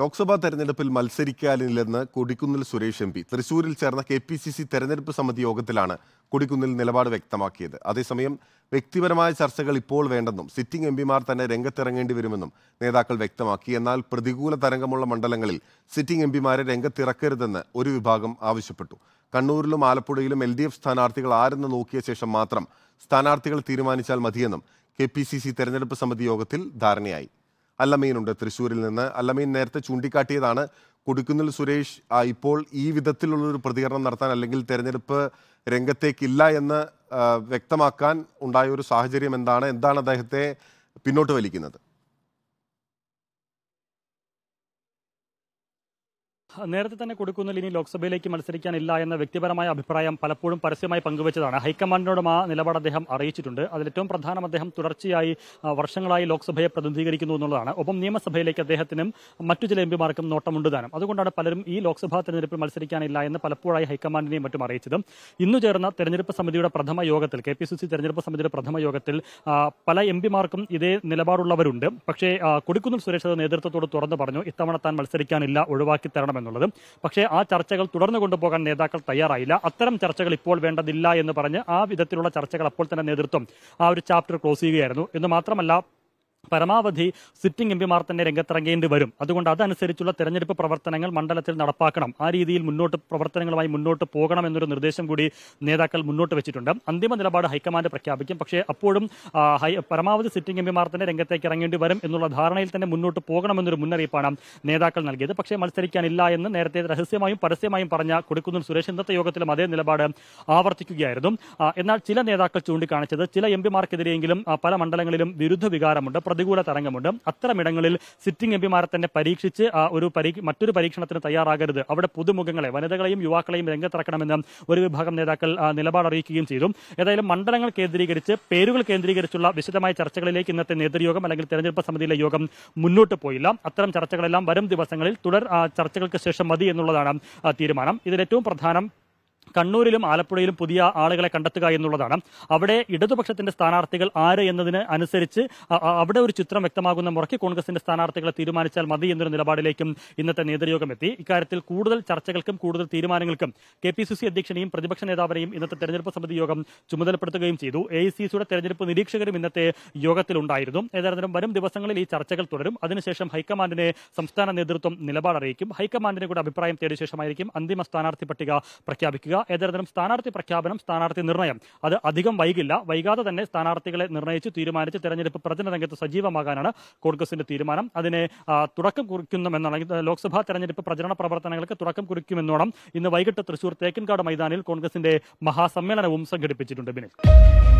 ലോക്സഭാ തെരഞ്ഞെടുപ്പിൽ മത്സരിക്കാനില്ലെന്ന് Kodikunnil Suresh M P തൃശൂരിൽ ചേർന്ന കെ പി സി സി തെരഞ്ഞെടുപ്പ് സമിതി യോഗത്തിലാണ് കൊടിക്കുന്നിൽ നിലപാട് വ്യക്തമാക്കിയത് അതേസമയം വ്യക്തിപരമായ ചർച്ചകൾ ഇപ്പോൾ വേണ്ടെന്നും സിറ്റിംഗ് എം പിമാർ തന്നെ രംഗത്തിറങ്ങേണ്ടി വരുമെന്നും നേതാക്കൾ വ്യക്തമാക്കി എന്നാൽ പ്രതികൂല തരംഗമുള്ള മണ്ഡലങ്ങളിൽ സിറ്റിംഗ് എം പിമാരെ രംഗത്തിറക്കരുതെന്ന് ഒരു വിഭാഗം ആവശ്യപ്പെട്ടു കണ്ണൂരിലും ആലപ്പുഴയിലും എൽ ഡി എഫ് സ്ഥാനാർത്ഥികൾ ആരെന്ന് നോക്കിയ ശേഷം മാത്രം സ്ഥാനാർത്ഥികൾ തീരുമാനിച്ചാൽ മതിയെന്നും കെ പി സി സി തെരഞ്ഞെടുപ്പ് സമിതി യോഗത്തിൽ ധാരണയായി അല്ലമീനുണ്ട് തൃശ്ശൂരിൽ നിന്ന് അല്ലമീൻ നേരത്തെ ചൂണ്ടിക്കാട്ടിയതാണ് കൊടുക്കുന്നിൽ സുരേഷ് ഇപ്പോൾ ഈ വിധത്തിലുള്ളൊരു പ്രതികരണം നടത്താൻ അല്ലെങ്കിൽ തെരഞ്ഞെടുപ്പ് രംഗത്തേക്കില്ല എന്ന് വ്യക്തമാക്കാൻ ഉണ്ടായ ഒരു സാഹചര്യം എന്താണ് എന്താണ് അദ്ദേഹത്തെ പിന്നോട്ട് വലിക്കുന്നത് നേരത്തെ തന്നെ കൊടുക്കുന്നതിൽ ഇനി ലോക്സഭയിലേക്ക് മത്സരിക്കാനില്ല എന്ന വ്യക്തിപരമായ അഭിപ്രായം പലപ്പോഴും പരസ്യമായി പങ്കുവച്ചതാണ് ഹൈക്കമാൻഡിനോടും ആ നിലപാട് അദ്ദേഹം അറിയിച്ചിട്ടുണ്ട് അതിലേറ്റവും പ്രധാനം അദ്ദേഹം തുടർച്ചയായി വർഷങ്ങളായി ലോക്സഭയെ പ്രതിനിധീകരിക്കുന്നു എന്നുള്ളതാണ് ഒപ്പം നിയമസഭയിലേക്ക് അദ്ദേഹത്തിനും മറ്റു ചില എംപിമാർക്കും പിമാർക്കും താനും അതുകൊണ്ടാണ് പലരും ഈ ലോക്സഭാ തെരഞ്ഞെടുപ്പിൽ മത്സരിക്കാനില്ല എന്ന് പലപ്പോഴായി ഹൈക്കമാൻഡിനെയും മറ്റും അറിയിച്ചത് ഇന്ന് ചേർന്ന തെരഞ്ഞെടുപ്പ് സമിതിയുടെ പ്രഥമ യോഗത്തിൽ കെ പി സി സി തെരഞ്ഞെടുപ്പ് സമിതിയുടെ പ്രഥമ യോഗത്തിൽ പല എംപിമാർക്കും ഇതേ നിലപാടുള്ളവരുണ്ട് പക്ഷേ കൊടുക്കുന്നിൽ സുരേഷ് നേതൃത്വത്തോട് തുറന്നു പറഞ്ഞു ഇത്തവണ താൻ മത്സരിക്കാനില്ല ഒഴിവാക്കി തരണമെന്ന് എന്നുള്ളത് പക്ഷേ ആ ചർച്ചകൾ തുടർന്നു കൊണ്ടുപോകാൻ നേതാക്കൾ തയ്യാറായില്ല അത്തരം ചർച്ചകൾ ഇപ്പോൾ വേണ്ടതില്ല എന്ന് പറഞ്ഞ് ആ വിധത്തിലുള്ള ചർച്ചകൾ അപ്പോൾ തന്നെ നേതൃത്വം ആ ഒരു ചാപ്റ്റർ ക്ലോസ് ചെയ്യുകയായിരുന്നു എന്ന് മാത്രമല്ല പരമാവധി സിറ്റിംഗ് എംപിമാർ തന്നെ രംഗത്തിറങ്ങേണ്ടി വരും അതുകൊണ്ട് അതനുസരിച്ചുള്ള തെരഞ്ഞെടുപ്പ് പ്രവർത്തനങ്ങൾ മണ്ഡലത്തിൽ നടപ്പാക്കണം ആ രീതിയിൽ മുന്നോട്ട് പ്രവർത്തനങ്ങളുമായി മുന്നോട്ട് പോകണം എന്നൊരു നിർദ്ദേശം കൂടി നേതാക്കൾ മുന്നോട്ട് വെച്ചിട്ടുണ്ട് അന്തിമ നിലപാട് ഹൈക്കമാൻഡ് പ്രഖ്യാപിക്കും പക്ഷേ അപ്പോഴും പരമാവധി സിറ്റിംഗ് എംപിമാർ തന്നെ രംഗത്തേക്ക് ഇറങ്ങേണ്ടി വരും എന്നുള്ള ധാരണയിൽ തന്നെ മുന്നോട്ട് പോകണമെന്നൊരു മുന്നറിയിപ്പാണ് നേതാക്കൾ നൽകിയത് പക്ഷേ മത്സരിക്കാനില്ല എന്ന് നേരത്തെ രഹസ്യമായും പരസ്യമായും പറഞ്ഞ കൊടുക്കുന്നു സുരേഷ് ഇന്നത്തെ യോഗത്തിലും അതേ നിലപാട് ആവർത്തിക്കുകയായിരുന്നു എന്നാൽ ചില നേതാക്കൾ ചൂണ്ടിക്കാണിച്ചത് ചില എംപിമാർക്കെതിരെയെങ്കിലും പല മണ്ഡലങ്ങളിലും വിരുദ്ധ വികാരമുണ്ട് പ്രതികൂല തരംഗമുണ്ട് അത്തരമിടങ്ങളിൽ സിറ്റിംഗ് എംപിമാരെ തന്നെ പരീക്ഷിച്ച് ഒരു മറ്റൊരു പരീക്ഷണത്തിന് തയ്യാറാകരുത് അവിടെ പുതുമുഖങ്ങളെ വനിതകളെയും യുവാക്കളെയും രംഗത്തിറക്കണമെന്ന് ഒരു വിഭാഗം നേതാക്കൾ നിലപാട് അറിയിക്കുകയും ചെയ്തു ഏതായാലും മണ്ഡലങ്ങൾ കേന്ദ്രീകരിച്ച് പേരുകൾ കേന്ദ്രീകരിച്ചുള്ള വിശദമായ ചർച്ചകളിലേക്ക് ഇന്നത്തെ നേതൃയോഗം അല്ലെങ്കിൽ തെരഞ്ഞെടുപ്പ് സമിതിയിലെ യോഗം മുന്നോട്ട് പോയില്ല അത്തരം ചർച്ചകളെല്ലാം വരും ദിവസങ്ങളിൽ തുടർ ചർച്ചകൾക്ക് ശേഷം മതി എന്നുള്ളതാണ് തീരുമാനം ഇതിൽ ഏറ്റവും പ്രധാനം കണ്ണൂരിലും ആലപ്പുഴയിലും പുതിയ ആളുകളെ കണ്ടെത്തുക എന്നുള്ളതാണ് അവിടെ ഇടതുപക്ഷത്തിന്റെ സ്ഥാനാർത്ഥികൾ ആര് എന്നതിന് അനുസരിച്ച് അവിടെ ഒരു ചിത്രം വ്യക്തമാകുന്ന മുറയ്ക്ക് കോൺഗ്രസിന്റെ സ്ഥാനാർത്ഥികളെ തീരുമാനിച്ചാൽ മതി എന്നൊരു നിലപാടിലേക്കും ഇന്നത്തെ നേതൃയോഗം എത്തി ഇക്കാര്യത്തിൽ കൂടുതൽ ചർച്ചകൾക്കും കൂടുതൽ തീരുമാനങ്ങൾക്കും കെ പി സി സി അധ്യക്ഷനെയും പ്രതിപക്ഷ നേതാവിനെയും ഇന്നത്തെ തെരഞ്ഞെടുപ്പ് സമിതി യോഗം ചുമതലപ്പെടുത്തുകയും ചെയ്തു എ ഐ സി സിയുടെ തെരഞ്ഞെടുപ്പ് നിരീക്ഷകരും ഇന്നത്തെ യോഗത്തിലുണ്ടായിരുന്നു ഏതായാലും വരും ദിവസങ്ങളിൽ ഈ ചർച്ചകൾ തുടരും അതിനുശേഷം ഹൈക്കമാൻഡിനെ സംസ്ഥാന നേതൃത്വം നിലപാടറിയിക്കും ഹൈക്കമാൻഡിനെ കൂടെ അഭിപ്രായം തേടിയ ശേഷമായിരിക്കും അന്തിമ സ്ഥാനാർത്ഥി പട്ടിക പ്രഖ്യാപിക്കുക ഏതെങ്കിലും സ്ഥാനാർത്ഥി പ്രഖ്യാപനം സ്ഥാനാർത്ഥി നിർണയം അത് അധികം വൈകില്ല വൈകാതെ തന്നെ സ്ഥാനാർത്ഥികളെ നിർണയിച്ച് തീരുമാനിച്ച് തെരഞ്ഞെടുപ്പ് പ്രചരണ രംഗത്ത് സജീവമാകാനാണ് കോൺഗ്രസിന്റെ തീരുമാനം അതിനെ തുടക്കം കുറിക്കുമെന്നാണെങ്കിൽ ലോക്സഭാ തെരഞ്ഞെടുപ്പ് പ്രചരണ പ്രവർത്തനങ്ങൾക്ക് തുടക്കം കുറിക്കുമെന്നോണം ഇന്ന് വൈകിട്ട് തൃശൂർ തേക്കിൻകാട് മൈതാനിൽ കോൺഗ്രസിന്റെ മഹാസമ്മേളനവും സംഘടിപ്പിച്ചിട്ടുണ്ട് ബിനിൽ